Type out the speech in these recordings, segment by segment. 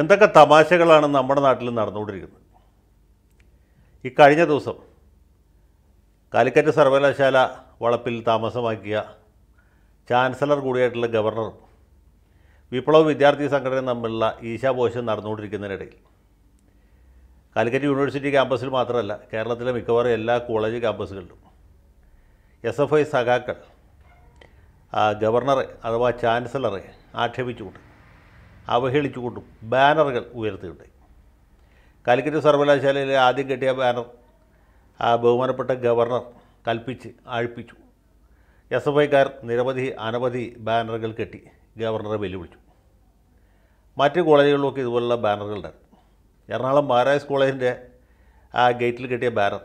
എന്തൊക്കെ തമാശകളാണ് നമ്മുടെ നാട്ടിൽ നടന്നുകൊണ്ടിരിക്കുന്നത് ഈ കഴിഞ്ഞ ദിവസം കാലിക്കറ്റ് സർവകലാശാല വളപ്പിൽ താമസമാക്കിയ ചാൻസലർ കൂടിയായിട്ടുള്ള ഗവർണർ വിപ്ലവ വിദ്യാർത്ഥി സംഘടന തമ്മിലുള്ള ഈശാബോഷം നടന്നുകൊണ്ടിരിക്കുന്നതിനിടയിൽ കാലിക്കറ്റ് യൂണിവേഴ്സിറ്റി ക്യാമ്പസിൽ മാത്രമല്ല കേരളത്തിലെ മിക്കവാറും എല്ലാ കോളേജ് ക്യാമ്പസുകളിലും എസ് എഫ് ഐ സഖാക്കൾ ഗവർണറെ അഥവാ ചാൻസലറെ ആക്ഷേപിച്ചുകൊണ്ട് അവഹേളിച്ചുകൊണ്ടും ബാനറുകൾ ഉയർത്തിയിട്ടുണ്ട് കാലിക്കറ്റ് സർവകലാശാലയിലെ ആദ്യം കിട്ടിയ ബാനർ ആ ബഹുമാനപ്പെട്ട ഗവർണർ കൽപ്പിച്ച് ആഴിപ്പിച്ചു എസ് എഫ് ഐക്കാർ നിരവധി അനവധി ബാനറുകൾ കെട്ടി ഗവർണറെ വെല്ലുവിളിച്ചു മറ്റ് കോളേജുകളിലൊക്കെ ഇതുപോലുള്ള ബാനറുകളുണ്ടായിരുന്നു എറണാകുളം മഹാരാജ് കോളേജിൻ്റെ ആ ഗേറ്റിൽ കെട്ടിയ ബാനർ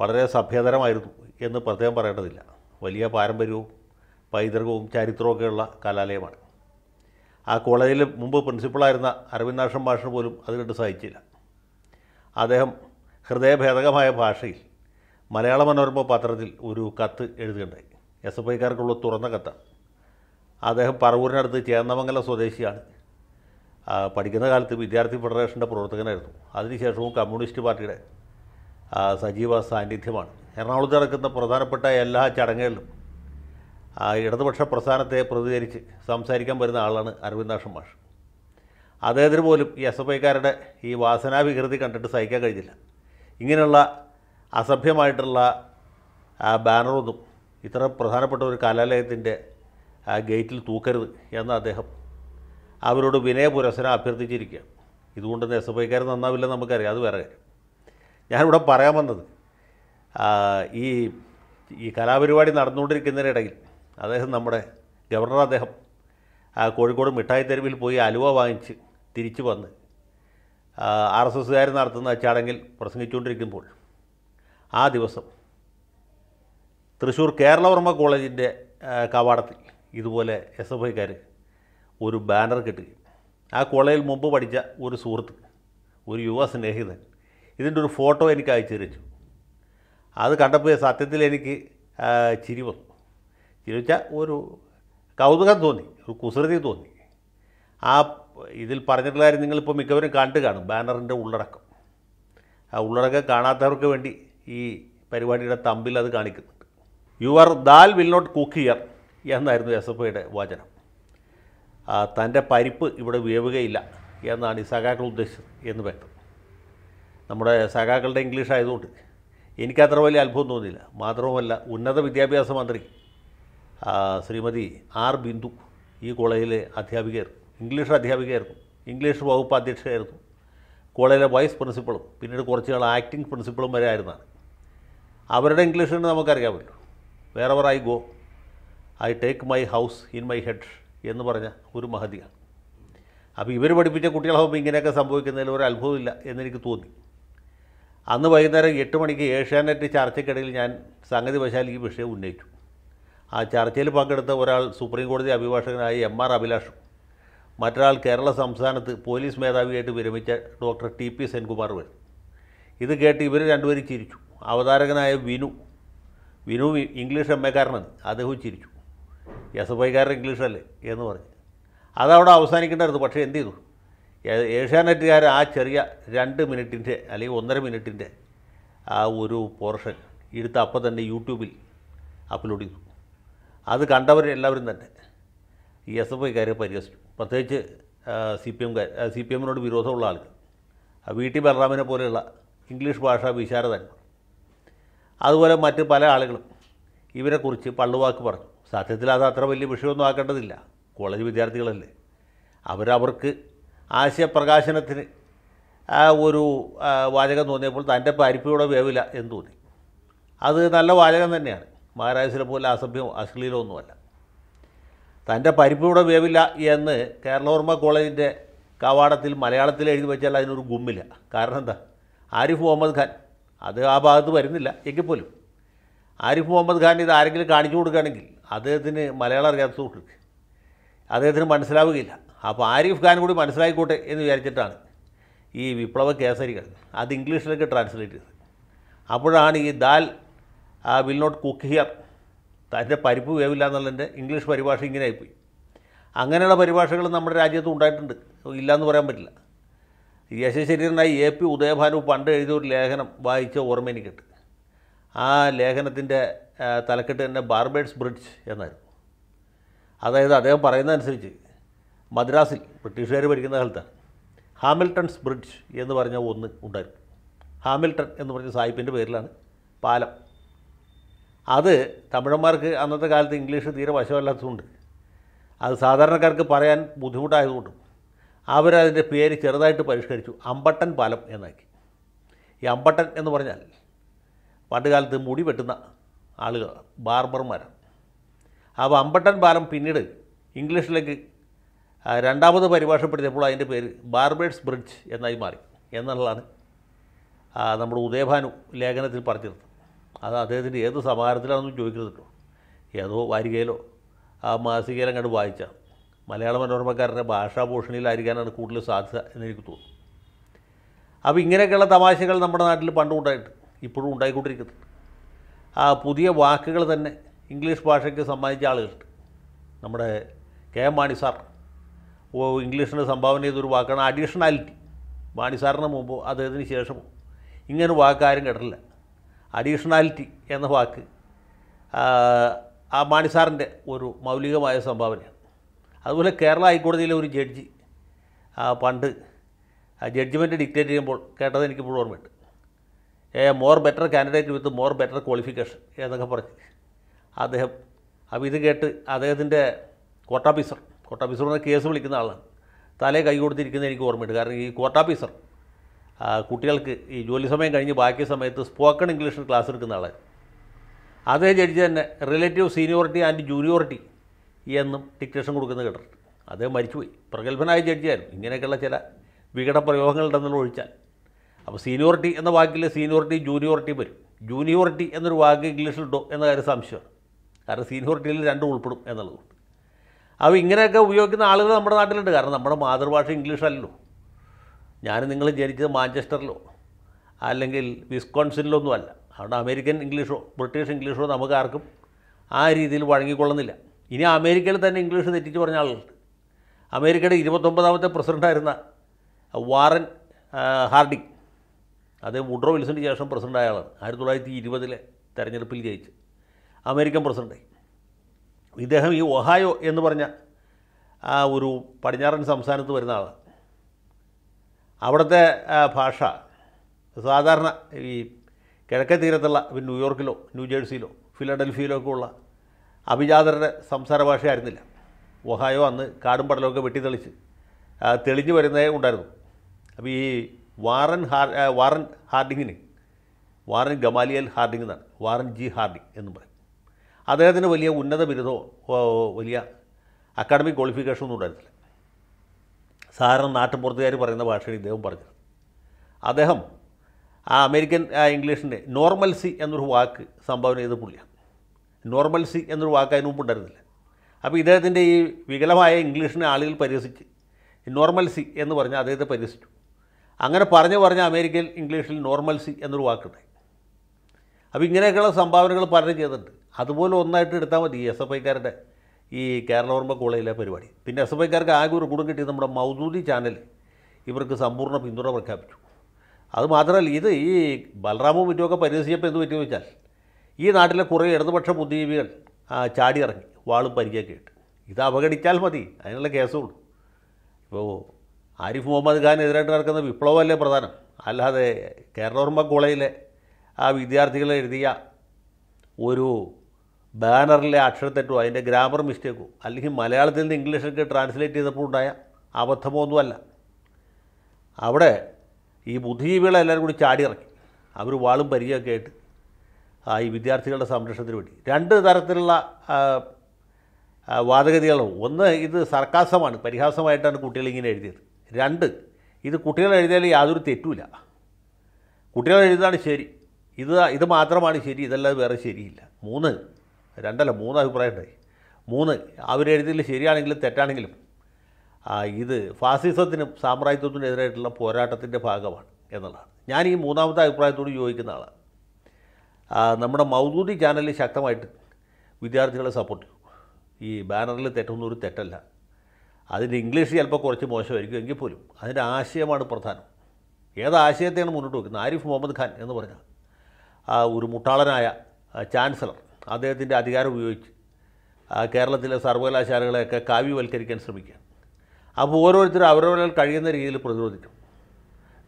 വളരെ സഭ്യതരമായിരുന്നു എന്ന് പ്രത്യേകം പറയേണ്ടതില്ല വലിയ പാരമ്പര്യവും പൈതൃകവും ഒക്കെയുള്ള കലാലയമാണ് ആ കോളേജിൽ മുമ്പ് പ്രിൻസിപ്പളായിരുന്ന അരവിന്ദാക്ഷൻ ഭാഷ പോലും അത് കണ്ട് സഹിച്ചില്ല അദ്ദേഹം ഹൃദയഭേദകമായ ഭാഷയിൽ മലയാള മനോരമ പത്രത്തിൽ ഒരു കത്ത് എഴുതുകയുണ്ടായി എസ് എഫ് ഐക്കാർക്കുള്ള തുറന്ന കത്താണ് അദ്ദേഹം പറവൂരിനടുത്ത് ചേന്നമംഗലം സ്വദേശിയാണ് പഠിക്കുന്ന കാലത്ത് വിദ്യാർത്ഥി ഫെഡറേഷൻ്റെ പ്രവർത്തകനായിരുന്നു അതിനുശേഷവും കമ്മ്യൂണിസ്റ്റ് പാർട്ടിയുടെ സജീവ സാന്നിധ്യമാണ് എറണാകുളത്ത് നടക്കുന്ന പ്രധാനപ്പെട്ട എല്ലാ ചടങ്ങുകളിലും ആ ഇടതുപക്ഷ പ്രസ്ഥാനത്തെ പ്രതികരിച്ച് സംസാരിക്കാൻ വരുന്ന ആളാണ് അരവിന്ദാക്ഷൻ മാഷ് അദ്ദേഹത്തിന് പോലും ഈ എസ് എഫ് ഐക്കാരുടെ ഈ വാസനാവികൃതി കണ്ടിട്ട് സഹിക്കാൻ കഴിഞ്ഞില്ല ഇങ്ങനെയുള്ള അസഭ്യമായിട്ടുള്ള ബാനറൊന്നും ഇത്ര പ്രധാനപ്പെട്ട ഒരു കലാലയത്തിൻ്റെ ഗേറ്റിൽ തൂക്കരുത് എന്ന് അദ്ദേഹം അവരോട് വിനയപുരസനം അഭ്യർത്ഥിച്ചിരിക്കുകയാണ് ഇതുകൊണ്ട് എസ് എഫ് ഐക്കാർ നന്നാവില്ലെന്ന് നമുക്കറിയാം അത് വേറെ കാര്യം ഞാനിവിടെ പറയാൻ വന്നത് ഈ ഈ കലാപരിപാടി നടന്നുകൊണ്ടിരിക്കുന്നതിനിടയിൽ അദ്ദേഹം നമ്മുടെ ഗവർണർ അദ്ദേഹം ആ കോഴിക്കോട് മിഠായി തെരുവിൽ പോയി അലുവ വാങ്ങിച്ച് തിരിച്ചു വന്ന് ആർ എസ് എസ്സുകാർ നടത്തുന്ന ചടങ്ങിൽ പ്രസംഗിച്ചുകൊണ്ടിരിക്കുമ്പോൾ ആ ദിവസം തൃശ്ശൂർ കേരളവർമ്മ കോളേജിൻ്റെ കവാടത്തിൽ ഇതുപോലെ എസ് എഫ് ഐക്കാർ ഒരു ബാനർ കിട്ടുകയും ആ കോളേജിൽ മുമ്പ് പഠിച്ച ഒരു സുഹൃത്ത് ഒരു യുവ സ്നേഹിതൻ ഇതിൻ്റെ ഒരു ഫോട്ടോ എനിക്ക് അയച്ചു തരിച്ചു അത് കണ്ടപ്പോൾ സത്യത്തിൽ എനിക്ക് ചിരി വന്നു എന്നുവെച്ചാൽ ഒരു കൗതുകം തോന്നി ഒരു കുസൃതി തോന്നി ആ ഇതിൽ പറഞ്ഞിട്ടുള്ള കാര്യം നിങ്ങളിപ്പോൾ മിക്കവരും കണ്ടു കാണും ബാനറിൻ്റെ ഉള്ളടക്കം ആ ഉള്ളടക്കം കാണാത്തവർക്ക് വേണ്ടി ഈ പരിപാടിയുടെ തമ്പിൽ അത് കാണിക്കുന്നുണ്ട് your dal will not cook here എന്നായിരുന്നു എസ് എഫ് ഐയുടെ വചനം തൻ്റെ പരിപ്പ് ഇവിടെ വേവുകയില്ല എന്നാണ് ഈ സഖാക്കൾ ഉദ്ദേശിച്ചത് എന്ന് വ്യക്തം നമ്മുടെ സഖാക്കളുടെ ഇംഗ്ലീഷ് ആയതുകൊണ്ട് എനിക്കത്ര വലിയ അത്ഭുതം തോന്നിയില്ല മാത്രവുമല്ല ഉന്നത വിദ്യാഭ്യാസ മന്ത്രി ശ്രീമതി ആർ ബിന്ദു ഈ കോളേജിലെ അധ്യാപികയായിരുന്നു ഇംഗ്ലീഷ് അധ്യാപികയായിരുന്നു ഇംഗ്ലീഷ് വകുപ്പ് അധ്യക്ഷയായിരുന്നു കോളേജിലെ വൈസ് പ്രിൻസിപ്പളും പിന്നീട് കുറച്ച് നാൾ ആക്ടിങ് പ്രിൻസിപ്പളും വരെ ആയിരുന്നാണ് അവരുടെ ഇംഗ്ലീഷ് നമുക്കറിയാമല്ലോ wherever I go I take my house in my head എന്ന് പറഞ്ഞ ഒരു മഹതിയാണ് അപ്പോൾ ഇവർ പഠിപ്പിച്ച കുട്ടികളാകുമ്പോൾ ഇങ്ങനെയൊക്കെ സംഭവിക്കുന്നതിൽ ഒരു അത്ഭുതമില്ല എന്നെനിക്ക് തോന്നി അന്ന് വൈകുന്നേരം എട്ട് മണിക്ക് ഏഷ്യാനെറ്റ് ചർച്ചയ്ക്കിടയിൽ ഞാൻ സംഗതി വശാൽ ഈ വിഷയം ഉന്നയിച്ചു ആ ചർച്ചയിൽ പങ്കെടുത്ത ഒരാൾ സുപ്രീം കോടതി അഭിഭാഷകനായ എം ആർ അഭിലാഷ് മറ്റൊരാൾ കേരള സംസ്ഥാനത്ത് പോലീസ് മേധാവിയായിട്ട് വിരമിച്ച ഡോക്ടർ ടി പി സെൻകുമാർ ഇത് കേട്ട് ഇവർ രണ്ടുപേരും ചിരിച്ചു അവതാരകനായ വിനു വിനു ഇംഗ്ലീഷ് എം എക്കാരനാണ് അദ്ദേഹവും ചിരിച്ചു എസ് എഫ് ഐക്കാരൻ ഇംഗ്ലീഷല്ലേ എന്ന് പറഞ്ഞു അതവിടെ അവസാനിക്കേണ്ടത് പക്ഷേ എന്ത് ചെയ്തു ഏഷ്യാനെറ്റുകാർ ആ ചെറിയ രണ്ട് മിനിറ്റിൻ്റെ അല്ലെങ്കിൽ ഒന്നര മിനിറ്റിൻ്റെ ആ ഒരു പോർഷൻ എടുത്ത് അപ്പം തന്നെ യൂട്യൂബിൽ അപ്ലോഡ് ചെയ്തു അത് കണ്ടവരെല്ലാവരും തന്നെ ഈ എസ് എഫ് ഐക്കാരെ പരിഹസിച്ചു പ്രത്യേകിച്ച് സി പി എംകാർ സി പി എമ്മിനോട് വിരോധമുള്ള ആളുകൾ വി ടി ബലറാമിനെ പോലെയുള്ള ഇംഗ്ലീഷ് ഭാഷാ വിശാരദന്മാർ അതുപോലെ മറ്റ് പല ആളുകളും ഇവരെക്കുറിച്ച് പള്ളുവാക്ക് പറഞ്ഞു സത്യത്തിൽ അത് അത്ര വലിയ വിഷയമൊന്നും ആക്കേണ്ടതില്ല കോളേജ് വിദ്യാർത്ഥികളല്ലേ അവരവർക്ക് ആശയപ്രകാശനത്തിന് ഒരു വാചകം തോന്നിയപ്പോൾ തൻ്റെ പരിപ്പയോടെ വേവില്ല എന്ന് തോന്നി അത് നല്ല വാചകം തന്നെയാണ് മഹാരാജസിനെ പോലെ അസഭ്യവും അശ്ലീലമൊന്നുമല്ല തൻ്റെ പരിപ്പിവിടെ വേവില്ല എന്ന് കേരളവർമ്മ കോളേജിൻ്റെ കവാടത്തിൽ മലയാളത്തിൽ എഴുതി വെച്ചാൽ അതിനൊരു ഗുമ്മില്ല കാരണം എന്താ ആരിഫ് മുഹമ്മദ് ഖാൻ അത് ആ ഭാഗത്ത് വരുന്നില്ല എങ്കിൽ പോലും ആരിഫ് മുഹമ്മദ് ഖാൻ ഇത് ആരെങ്കിലും കാണിച്ചു കൊടുക്കുകയാണെങ്കിൽ അദ്ദേഹത്തിന് മലയാളം അറിയാത്തതുകൊണ്ട് അദ്ദേഹത്തിന് മനസ്സിലാവുകയില്ല അപ്പോൾ ആരിഫ് ഖാൻ കൂടി മനസ്സിലാക്കിക്കോട്ടെ എന്ന് വിചാരിച്ചിട്ടാണ് ഈ വിപ്ലവ കേസരികൾ അത് ഇംഗ്ലീഷിലേക്ക് ട്രാൻസ്ലേറ്റ് ചെയ്തത് അപ്പോഴാണ് ഈ ദാൽ ആ വിൽ നോട്ട് കുക്ക് ഹിയർ അതിൻ്റെ പരിപ്പ് വേവില്ല എന്നുള്ളതിൻ്റെ ഇംഗ്ലീഷ് പരിഭാഷ ഇങ്ങനെ ആയിപ്പോയി അങ്ങനെയുള്ള പരിഭാഷകൾ നമ്മുടെ രാജ്യത്ത് ഉണ്ടായിട്ടുണ്ട് ഇല്ലയെന്ന് പറയാൻ പറ്റില്ല യശശരീരനായി എ പി ഉദയഭാനു പണ്ട് എഴുതിയ ഒരു ലേഖനം വായിച്ച ഓർമ്മ എനിക്ക് കിട്ടി ആ ലേഖനത്തിൻ്റെ തലക്കെട്ട് തന്നെ ബാർബേഡ്സ് ബ്രിഡ്ജ് എന്നായിരുന്നു അതായത് അദ്ദേഹം പറയുന്നതനുസരിച്ച് മദ്രാസിൽ ബ്രിട്ടീഷുകാർ ഭരിക്കുന്ന കാലത്താണ് ഹാമിൽട്ടൺസ് ബ്രിഡ്ജ് എന്ന് പറഞ്ഞ ഒന്ന് ഉണ്ടായിരുന്നു ഹാമിൽട്ടൺ എന്ന് പറഞ്ഞ സായിപ്പിൻ്റെ പേരിലാണ് പാലം അത് തമിഴന്മാർക്ക് അന്നത്തെ കാലത്ത് ഇംഗ്ലീഷ് തീരെ വശമല്ലാത്തതുകൊണ്ട് അത് സാധാരണക്കാർക്ക് പറയാൻ ബുദ്ധിമുട്ടായതുകൊണ്ടും അവരതിൻ്റെ പേര് ചെറുതായിട്ട് പരിഷ്കരിച്ചു അമ്പട്ടൻ പാലം എന്നാക്കി ഈ അമ്പട്ടൻ എന്ന് പറഞ്ഞാൽ പണ്ടുകാലത്ത് മുടി വെട്ടുന്ന ആളുകൾ ബാർബർമാരാണ് അപ്പോൾ അമ്പട്ടൻ പാലം പിന്നീട് ഇംഗ്ലീഷിലേക്ക് രണ്ടാമത് പരിഭാഷപ്പെടുത്തിയപ്പോൾ അതിൻ്റെ പേര് ബാർബേഴ്സ് ബ്രിഡ്ജ് എന്നായി മാറി എന്നുള്ളതാണ് നമ്മുടെ ഉദയഭാനു ലേഖനത്തിൽ പറഞ്ഞിരുന്നത് അത് അദ്ദേഹത്തിൻ്റെ ഏത് സമാഹാരത്തിലാണെന്നും ചോദിക്കുന്നുണ്ടോ ഏതോ വാരികയിലോ ആ മാസികയിലും അങ്ങോട്ട് വായിച്ചാൽ മലയാള മനോരമക്കാരൻ്റെ ഭാഷാഭൂഷണിയിലായിരിക്കാനാണ് കൂടുതൽ സാധ്യത എന്നെനിക്ക് തോന്നുന്നു അപ്പോൾ ഇങ്ങനെയൊക്കെയുള്ള തമാശകൾ നമ്മുടെ നാട്ടിൽ പണ്ടും ഇപ്പോഴും ഉണ്ടായിക്കൊണ്ടിരിക്കുന്നുണ്ട് ആ പുതിയ വാക്കുകൾ തന്നെ ഇംഗ്ലീഷ് ഭാഷയ്ക്ക് സമ്മാനിച്ച ആളുകളുണ്ട് നമ്മുടെ കെ എം മാണി സാർ ഇംഗ്ലീഷിന് സംഭാവന ചെയ്തൊരു വാക്കാണ് അഡീഷണാലിറ്റി മാണി സാറിന് മുമ്പോ അദ്ദേഹത്തിന് ശേഷമോ ഇങ്ങനെ വാക്കാരും കേട്ടിട്ടില്ല അഡീഷണാലിറ്റി എന്ന വാക്ക് ആ മാണിസാറിൻ്റെ ഒരു മൗലികമായ സംഭാവനയാണ് അതുപോലെ കേരള ഹൈക്കോടതിയിലെ ഒരു ജഡ്ജി പണ്ട് ജഡ്ജ്മെൻറ്റ് ഡിക്റ്റേറ്റ് ചെയ്യുമ്പോൾ കേട്ടത് എനിക്കിപ്പോഴും ഓർമ്മയുണ്ട് a more better candidate with more better qualification എന്നൊക്കെ പറഞ്ഞ് അദ്ദേഹം അപ്പോൾ ഇത് കേട്ട് അദ്ദേഹത്തിൻ്റെ കോട്ടാഫീസർ കോട്ടാഫീസർ എന്ന കേസ് വിളിക്കുന്ന ആളാണ് തലേ കൈ കൊടുത്തിരിക്കുന്നത് എനിക്ക് ഓർമ്മയുണ്ട് കാരണം ഈ കോട്ടാഫീസർ കുട്ടികൾക്ക് ഈ ജോലി സമയം കഴിഞ്ഞ് ബാക്കി സമയത്ത് സ്പോക്കൺ ഇംഗ്ലീഷിന് ക്ലാസ് എടുക്കുന്ന ആളെ അതേ ജഡ്ജി തന്നെ റിലേറ്റീവ് സീനിയോറിറ്റി ആൻഡ് ജൂനിയോറിറ്റി എന്നും ഡിക്റ്റേഷൻ കൊടുക്കുന്ന കേട്ടിട്ടുണ്ട് അദ്ദേഹം മരിച്ചുപോയി പ്രഗത്ഭനായ ജഡ്ജിയായിരുന്നു ഇങ്ങനെയൊക്കെയുള്ള ചില വികട പ്രയോഗങ്ങളുണ്ടെന്നുള്ള ഒഴിച്ചാൽ അപ്പോൾ സീനിയോറിറ്റി എന്ന വാക്കിൽ സീനിയോറിറ്റി ജൂനിയോറിറ്റി വരും ജൂനിയോറിറ്റി എന്നൊരു വാക്ക് ഇംഗ്ലീഷിലുണ്ടോ എന്ന കാര്യം സംശയമാണ് കാരണം സീനിയോറിറ്റിയിൽ രണ്ടും ഉൾപ്പെടും എന്നുള്ളതുകൊണ്ട് അപ്പോൾ ഇങ്ങനെയൊക്കെ ഉപയോഗിക്കുന്ന ആളുകൾ നമ്മുടെ നാട്ടിലുണ്ട് കാരണം നമ്മുടെ മാതൃഭാഷ ഇംഗ്ലീഷ് ഞാൻ നിങ്ങൾ ജനിച്ചത് മാഞ്ചസ്റ്ററിലോ അല്ലെങ്കിൽ വിസ്കോൺസിനിലോ ഒന്നുമല്ല അവിടെ അമേരിക്കൻ ഇംഗ്ലീഷോ ബ്രിട്ടീഷ് ഇംഗ്ലീഷോ ആർക്കും ആ രീതിയിൽ വഴങ്ങിക്കൊള്ളുന്നില്ല ഇനി അമേരിക്കയിൽ തന്നെ ഇംഗ്ലീഷ് തെറ്റിച്ച് പറഞ്ഞ ആളുണ്ട് അമേരിക്കയുടെ ഇരുപത്തൊമ്പതാമത്തെ പ്രസിഡൻ്റായിരുന്ന വാറൻ ഹാർഡിങ് അത് വുഡ്രോ വിൽസിന് ശേഷം പ്രസിഡൻ്റ് ആളാണ് ആയിരത്തി തൊള്ളായിരത്തി ഇരുപതിലെ തെരഞ്ഞെടുപ്പിൽ ജയിച്ച് അമേരിക്കൻ പ്രസിഡൻ്റായി ഇദ്ദേഹം ഈ ഒഹായോ എന്ന് പറഞ്ഞ ആ ഒരു പടിഞ്ഞാറൻ സംസ്ഥാനത്ത് വരുന്ന ആളാണ് അവിടുത്തെ ഭാഷ സാധാരണ ഈ കിഴക്കേ തീരത്തുള്ള ന്യൂയോർക്കിലോ ന്യൂജേഴ്സിയിലോ ഫിലഡൽഫിയിലോ ഒക്കെ ഉള്ള അഭിജാതരുടെ സംസാര ഭാഷയായിരുന്നില്ല ഒഹായോ അന്ന് കാടും പടലൊക്കെ വെട്ടിത്തെളിച്ച് തെളിഞ്ഞു വരുന്നതേ ഉണ്ടായിരുന്നു അപ്പോൾ ഈ വാറൻ ഹാർ വാറൻ ഹാർഡിങ്ങിന് വാറൻ ഗമാലിയൽ ഹാർഡിംഗ് എന്നാണ് വാറൻ ജി ഹാർഡിങ് എന്ന് പറയും അദ്ദേഹത്തിന് വലിയ ഉന്നത ബിരുദമോ വലിയ അക്കാഡമിക് ക്വാളിഫിക്കേഷൻ ഒന്നും ഉണ്ടായിരുന്നില്ല സാധാരണ നാട്ടുപുറത്തുകാർ പറയുന്ന ഭാഷയിൽ ഇദ്ദേഹം പറഞ്ഞത് അദ്ദേഹം ആ അമേരിക്കൻ ഇംഗ്ലീഷിൻ്റെ നോർമൽസി എന്നൊരു വാക്ക് സംഭാവന ചെയ്ത പുള്ളിയാണ് നോർമൽസി എന്നൊരു വാക്ക് അതിന് ഉണ്ടായിരുന്നില്ല അപ്പോൾ ഇദ്ദേഹത്തിൻ്റെ ഈ വികലമായ ഇംഗ്ലീഷിനെ ആളുകൾ പരിഹസിച്ച് നോർമൽസി എന്ന് പറഞ്ഞാൽ അദ്ദേഹത്തെ പരിഹസിച്ചു അങ്ങനെ പറഞ്ഞു പറഞ്ഞ അമേരിക്കൻ ഇംഗ്ലീഷിൽ നോർമൽസി എന്നൊരു വാക്കുണ്ടായി അപ്പോൾ ഇങ്ങനെയൊക്കെയുള്ള സംഭാവനകൾ പലരും ചെയ്തിട്ടുണ്ട് അതുപോലെ ഒന്നായിട്ട് എടുത്താൽ മതി എസ് എഫ് ഐക്കാരുടെ ഈ കേരളവർമ്മ കോളേജിലെ പരിപാടി പിന്നെ എസ് എഫ് ഐക്കാർക്ക് ആകെ ഒരു കൂടും കിട്ടിയത് നമ്മുടെ മൗദൂദി ചാനൽ ഇവർക്ക് സമ്പൂർണ്ണ പിന്തുണ പ്രഖ്യാപിച്ചു അതുമാത്രമല്ല ഇത് ഈ ബലറാമും മറ്റുമൊക്കെ പരിഹസിച്ചപ്പോൾ എന്ത് പറ്റിയെന്ന് വെച്ചാൽ ഈ നാട്ടിലെ കുറേ ഇടതുപക്ഷ ബുദ്ധിജീവികൾ ചാടി ഇറങ്ങി വാളും പരിചയമൊക്കെ ഇട്ട് ഇത് അവഗണിച്ചാൽ മതി അതിനുള്ള കേസുള്ളൂ ഇപ്പോൾ ആരിഫ് മുഹമ്മദ് ഖാൻ എതിരായിട്ട് നടക്കുന്ന വിപ്ലവമല്ലേ പ്രധാനം അല്ലാതെ കേരളവർമ്മ കോളേജിലെ ആ വിദ്യാർത്ഥികൾ എഴുതിയ ഒരു ബാനറിലെ അക്ഷരത്തെറ്റോ അതിൻ്റെ ഗ്രാമർ മിസ്റ്റേക്കോ അല്ലെങ്കിൽ മലയാളത്തിൽ നിന്ന് ഇംഗ്ലീഷിലേക്ക് ട്രാൻസ്ലേറ്റ് ചെയ്തപ്പോൾ ഉണ്ടായ അബദ്ധമോ ഒന്നുമല്ല അവിടെ ഈ ബുദ്ധിജീവികളെ എല്ലാവരും കൂടി ചാടിയിറക്കി അവർ വാളും പരിചയമൊക്കെ ആയിട്ട് ഈ വിദ്യാർത്ഥികളുടെ സംരക്ഷണത്തിന് വേണ്ടി രണ്ട് തരത്തിലുള്ള വാദഗതികളും ഒന്ന് ഇത് സർക്കാസമാണ് പരിഹാസമായിട്ടാണ് കുട്ടികളിങ്ങനെ എഴുതിയത് രണ്ട് ഇത് കുട്ടികൾ എഴുതിയാൽ യാതൊരു തെറ്റുമില്ല കുട്ടികൾ എഴുതാണ് ശരി ഇത് ഇത് മാത്രമാണ് ശരി ഇതല്ലാതെ വേറെ ശരിയില്ല മൂന്ന് രണ്ടല്ല മൂന്ന് അഭിപ്രായം ഉണ്ടായി മൂന്ന് അവരെഴുതിയിൽ ശരിയാണെങ്കിലും തെറ്റാണെങ്കിലും ഇത് ഫാസിസത്തിനും സാമ്രാജ്യത്വത്തിനും എതിരായിട്ടുള്ള പോരാട്ടത്തിൻ്റെ ഭാഗമാണ് എന്നുള്ളതാണ് ഞാൻ ഈ മൂന്നാമത്തെ അഭിപ്രായത്തോട് യോജിക്കുന്ന ആളാണ് നമ്മുടെ മൗദൂദി ചാനലിൽ ശക്തമായിട്ട് വിദ്യാർത്ഥികളെ സപ്പോർട്ട് ചെയ്യും ഈ ബാനറിൽ തെറ്റൊന്നും ഒരു തെറ്റല്ല അതിൻ്റെ ഇംഗ്ലീഷ് ചിലപ്പോൾ കുറച്ച് മോശമായിരിക്കും എങ്കിൽ പോലും അതിൻ്റെ ആശയമാണ് പ്രധാനം ഏത് ആശയത്തെയാണ് മുന്നോട്ട് വയ്ക്കുന്നത് ആരിഫ് മുഹമ്മദ് ഖാൻ എന്ന് പറഞ്ഞ ഒരു മുട്ടാളനായ ചാൻസലർ അദ്ദേഹത്തിൻ്റെ അധികാരം ഉപയോഗിച്ച് കേരളത്തിലെ സർവകലാശാലകളെയൊക്കെ കാവ്യവൽക്കരിക്കാൻ ശ്രമിക്കുക അപ്പോൾ ഓരോരുത്തരും അവരവരാൽ കഴിയുന്ന രീതിയിൽ പ്രതിരോധിച്ചു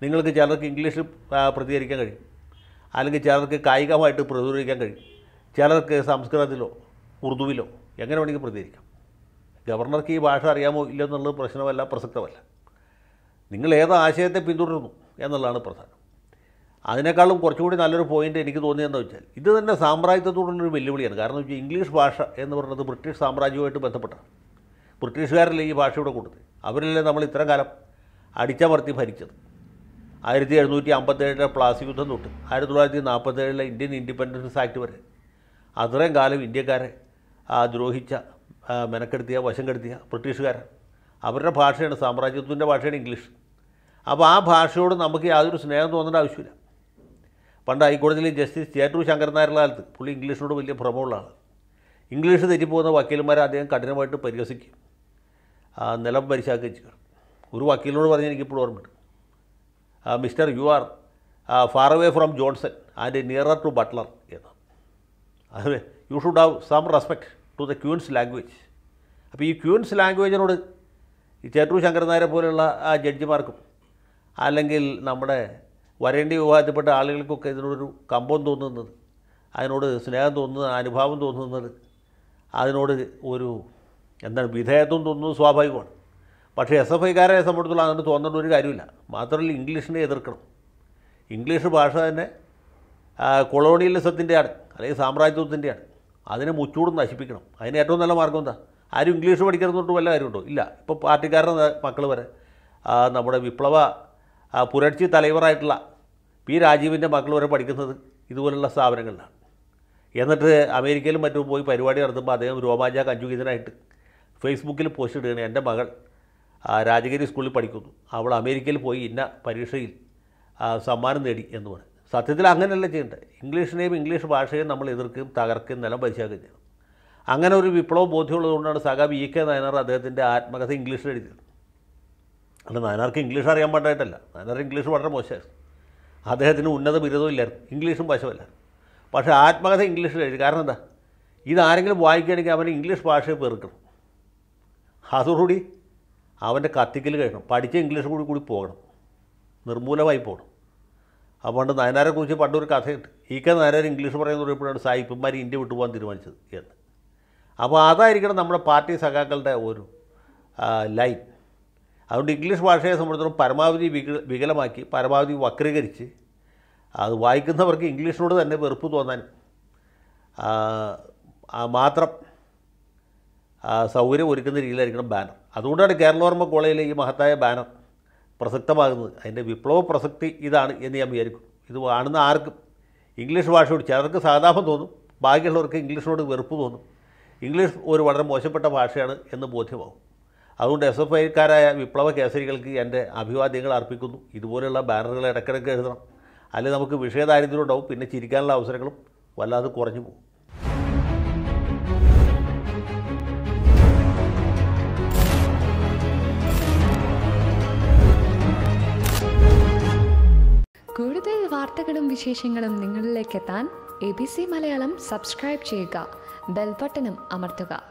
നിങ്ങൾക്ക് ചിലർക്ക് ഇംഗ്ലീഷിൽ പ്രതികരിക്കാൻ കഴിയും അല്ലെങ്കിൽ ചിലർക്ക് കായികമായിട്ട് പ്രതിരോധിക്കാൻ കഴിയും ചിലർക്ക് സംസ്കൃതത്തിലോ ഉറുദുവിലോ എങ്ങനെ വേണമെങ്കിൽ പ്രതികരിക്കാം ഗവർണർക്ക് ഈ ഭാഷ അറിയാമോ ഇല്ലെന്നുള്ളത് പ്രശ്നമല്ല പ്രസക്തമല്ല നിങ്ങൾ ഏത് ആശയത്തെ പിന്തുടരുന്നു എന്നുള്ളതാണ് പ്രധാനം അതിനേക്കാളും കുറച്ചുകൂടി നല്ലൊരു പോയിൻ്റ് എനിക്ക് തോന്നിയെന്ന് വെച്ചാൽ ഇത് തന്നെ സാമ്രാജ്യത്തോടുള്ളൊരു വെല്ലുവിളിയാണ് കാരണം വെച്ചാൽ ഇംഗ്ലീഷ് ഭാഷ എന്ന് പറയുന്നത് ബ്രിട്ടീഷ് സാമ്രാജ്യവുമായിട്ട് ബന്ധപ്പെട്ടാണ് ബ്രിട്ടീഷുകാരല്ലേ ഈ ഭാഷയുടെ കൊടുത്തത് അവരല്ലേ നമ്മൾ ഇത്രയും കാലം അടിച്ചമർത്തി ഭരിച്ചത് ആയിരത്തി എഴുന്നൂറ്റി അമ്പത്തേഴിലെ പ്ലാസി യുദ്ധം തൊട്ട് ആയിരത്തി തൊള്ളായിരത്തി നാൽപ്പത്തേഴിലെ ഇന്ത്യൻ ഇൻഡിപെൻഡൻസ് ആക്ട് വരെ അത്രയും കാലം ഇന്ത്യക്കാരെ ദ്രോഹിച്ച മെനക്കെടുത്തിയ വശം കെടുത്തിയ ബ്രിട്ടീഷുകാരൻ അവരുടെ ഭാഷയാണ് സാമ്രാജ്യത്വത്തിൻ്റെ ഭാഷയാണ് ഇംഗ്ലീഷ് അപ്പോൾ ആ ഭാഷയോട് നമുക്ക് യാതൊരു സ്നേഹം തോന്നേണ്ട ആവശ്യമില്ല പണ്ട് ഹൈക്കോടതിയിലെ ജസ്റ്റിസ് ചേറ്റൂർ നായരുടെ കാലത്ത് പുള്ളി ഇംഗ്ലീഷിനോട് വലിയ ഭ്രമമുള്ളതാണ് ഇംഗ്ലീഷ് തെറ്റിപ്പോകുന്ന വക്കീലന്മാരെ അദ്ദേഹം കഠിനമായിട്ട് പരിഹസിക്കും നിലം പരിശാക്കുകയും ചെയ്യും ഒരു വക്കീലിനോട് പറഞ്ഞ് എനിക്കിപ്പോഴും ഓർമ്മയുണ്ട് mister you are far away from Johnson and nearer to Butler എന്ന് അത് you should have some respect to the queen's language അപ്പോൾ ഈ ക്യൂൻസ് ലാംഗ്വേജിനോട് ഈ ചേട്ടൂർ ശങ്കരനായരെ പോലെയുള്ള ആ ജഡ്ജിമാർക്കും അല്ലെങ്കിൽ നമ്മുടെ വരേണ്ടി വിവാഹത്തിൽപ്പെട്ട ആളുകൾക്കൊക്കെ ഇതിനോടൊരു കമ്പം തോന്നുന്നത് അതിനോട് സ്നേഹം തോന്നുന്നത് അനുഭാവം തോന്നുന്നത് അതിനോട് ഒരു എന്താണ് വിധേയത്വം തോന്നുന്നത് സ്വാഭാവികമാണ് പക്ഷേ എസ് എഫ് ഐക്കാരെ സംബന്ധിച്ചുള്ള അങ്ങനെ തോന്നേണ്ട ഒരു കാര്യമില്ല മാത്രമല്ല ഇംഗ്ലീഷിനെ എതിർക്കണം ഇംഗ്ലീഷ് ഭാഷ തന്നെ കൊളോണിയലിസത്തിൻ്റെയാണ് അല്ലെങ്കിൽ സാമ്രാജ്യത്വത്തിൻ്റെയാണ് അതിനെ മുച്ചൂടും നശിപ്പിക്കണം അതിന് ഏറ്റവും നല്ല മാർഗം എന്താ ആരും ഇംഗ്ലീഷ് പഠിക്കുന്നതുകൊണ്ട് വല്ല കാര്യമുണ്ടോ ഇല്ല ഇപ്പോൾ പാർട്ടിക്കാരുടെ മക്കൾ വരെ നമ്മുടെ വിപ്ലവ പുരட்சி തലൈവറായിട്ടുള്ള പി രാജീവിൻ്റെ മക്കൾ വരെ പഠിക്കുന്നത് ഇതുപോലുള്ള സ്ഥാപനങ്ങളിലാണ് എന്നിട്ട് അമേരിക്കയിലും മറ്റും പോയി പരിപാടി നടത്തുമ്പോൾ അദ്ദേഹം രോമാഞ്ച കഞ്ചുഗീതനായിട്ട് ഫേസ്ബുക്കിൽ പോസ്റ്റ് ഇടുകയാണ് എൻ്റെ മകൾ രാജഗിരി സ്കൂളിൽ പഠിക്കുന്നു അവൾ അമേരിക്കയിൽ പോയി ഇന്ന പരീക്ഷയിൽ സമ്മാനം നേടി എന്ന് പറഞ്ഞു സത്യത്തിൽ അങ്ങനെയല്ല ചെയ്യേണ്ടത് ഇംഗ്ലീഷിനെയും ഇംഗ്ലീഷ് ഭാഷയും നമ്മൾ എതിർക്കുകയും തകർക്കുകയും നിലം പരിശോധിക്കുകയും അങ്ങനെ ഒരു വിപ്ലവ ബോധ്യമുള്ളതുകൊണ്ടാണ് സഖാബ് ഇ കെ നയനാർ അദ്ദേഹത്തിൻ്റെ ആത്മകഥ ഇംഗ്ലീഷിൽ എഴുതിയത് അല്ല നാനാർക്ക് ഇംഗ്ലീഷ് അറിയാൻ പാടായിട്ടല്ല നാനാർ ഇംഗ്ലീഷ് വളരെ മോശമായിരുന്നു അദ്ദേഹത്തിന് ഉന്നത ബിരുദവും ഇല്ലായിരുന്നു ഇംഗ്ലീഷും വശമല്ലായിരുന്നു പക്ഷേ ആത്മകഥ ഇംഗ്ലീഷിൽ എഴുതി കാരണം എന്താ ഇതാരെങ്കിലും വായിക്കുകയാണെങ്കിൽ അവന് ഇംഗ്ലീഷ് ഭാഷയെ പെറുക്കണം അതോടുകൂടി അവൻ്റെ കത്തിക്കൽ കഴിക്കണം പഠിച്ച ഇംഗ്ലീഷ് കൂടി കൂടി പോകണം നിർമൂലമായി പോകണം അതുകൊണ്ട് കുറിച്ച് പണ്ടൊരു കഥയുണ്ട് ഈ കെ നയനാർ ഇംഗ്ലീഷ് പറയുന്ന തുടങ്ങിയപ്പോഴാണ് സായിപ്പന്മാർ ഇന്ത്യ പോകാൻ തീരുമാനിച്ചത് എന്ന് അപ്പോൾ അതായിരിക്കണം നമ്മുടെ പാർട്ടി സഖാക്കളുടെ ഒരു ലൈൻ അതുകൊണ്ട് ഇംഗ്ലീഷ് ഭാഷയെ സംബന്ധിച്ചിടത്തോളം പരമാവധി വിക വികലമാക്കി പരമാവധി വക്രീകരിച്ച് അത് വായിക്കുന്നവർക്ക് ഇംഗ്ലീഷിനോട് തന്നെ വെറുപ്പ് തോന്നാൻ മാത്രം സൗകര്യം ഒരുക്കുന്ന രീതിയിലായിരിക്കണം ബാനർ അതുകൊണ്ടാണ് കേരളവർമ്മ കോളേജിലെ ഈ മഹത്തായ ബാനർ പ്രസക്തമാകുന്നത് അതിൻ്റെ വിപ്ലവ പ്രസക്തി ഇതാണ് എന്ന് ഞാൻ വിചാരിക്കും ഇത് കാണുന്ന ആർക്കും ഇംഗ്ലീഷ് ഭാഷയോട് ചിലർക്ക് സാധാപം തോന്നും ബാക്കിയുള്ളവർക്ക് ഇംഗ്ലീഷിനോട് വെറുപ്പ് തോന്നും ഇംഗ്ലീഷ് ഒരു വളരെ മോശപ്പെട്ട ഭാഷയാണ് എന്ന് ബോധ്യമാകും അതുകൊണ്ട് എസ് എഫ് ഐക്കാരായ വിപ്ലവ കേസരികൾക്ക് എൻ്റെ അഭിവാദ്യങ്ങൾ അർപ്പിക്കുന്നു ഇതുപോലെയുള്ള ബാനറുകൾ ഇടയ്ക്കിടയ്ക്ക് എഴുതണം അല്ലെങ്കിൽ നമുക്ക് വിഷയദാരിദ്ര്യം ഉണ്ടാവും പിന്നെ ചിരിക്കാനുള്ള അവസരങ്ങളും വല്ലാതെ കുറഞ്ഞു പോകും കൂടുതൽ വാർത്തകളും വിശേഷങ്ങളും നിങ്ങളിലേക്ക് എത്താൻ A B C Malayalam subscribe ചെയ്യുക ബെൽബട്ടനും അമർത്തുക